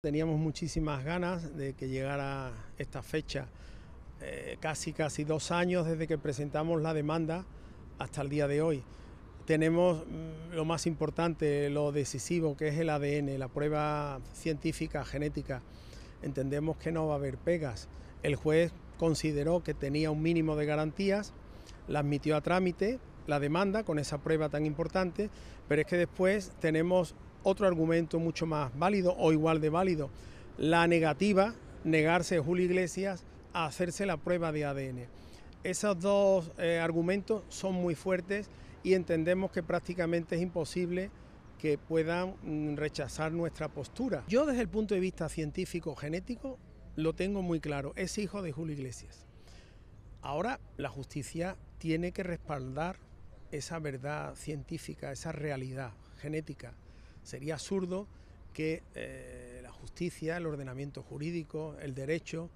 Teníamos muchísimas ganas de que llegara esta fecha, eh, casi casi dos años desde que presentamos la demanda hasta el día de hoy. Tenemos mm, lo más importante, lo decisivo, que es el ADN, la prueba científica genética. Entendemos que no va a haber pegas. El juez consideró que tenía un mínimo de garantías, la admitió a trámite, la demanda con esa prueba tan importante, pero es que después tenemos otro argumento mucho más válido o igual de válido. La negativa, negarse a Julio Iglesias a hacerse la prueba de ADN. Esos dos eh, argumentos son muy fuertes y entendemos que prácticamente es imposible que puedan mm, rechazar nuestra postura. Yo desde el punto de vista científico genético lo tengo muy claro, es hijo de Julio Iglesias. Ahora la justicia tiene que respaldar esa verdad científica, esa realidad genética sería absurdo que eh, la justicia, el ordenamiento jurídico, el derecho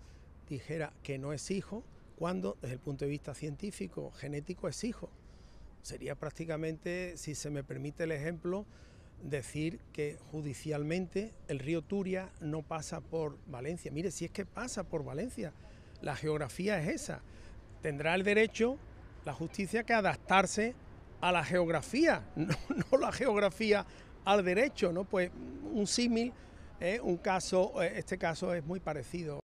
dijera que no es hijo cuando desde el punto de vista científico, genético es hijo. Sería prácticamente, si se me permite el ejemplo, decir que judicialmente el río Turia no pasa por Valencia. Mire, si es que pasa por Valencia, la geografía es esa. Tendrá el derecho, la justicia, que adaptarse a la geografía, no la geografía al derecho, ¿no? Pues un símil, ¿eh? un caso, eh, este caso es muy parecido.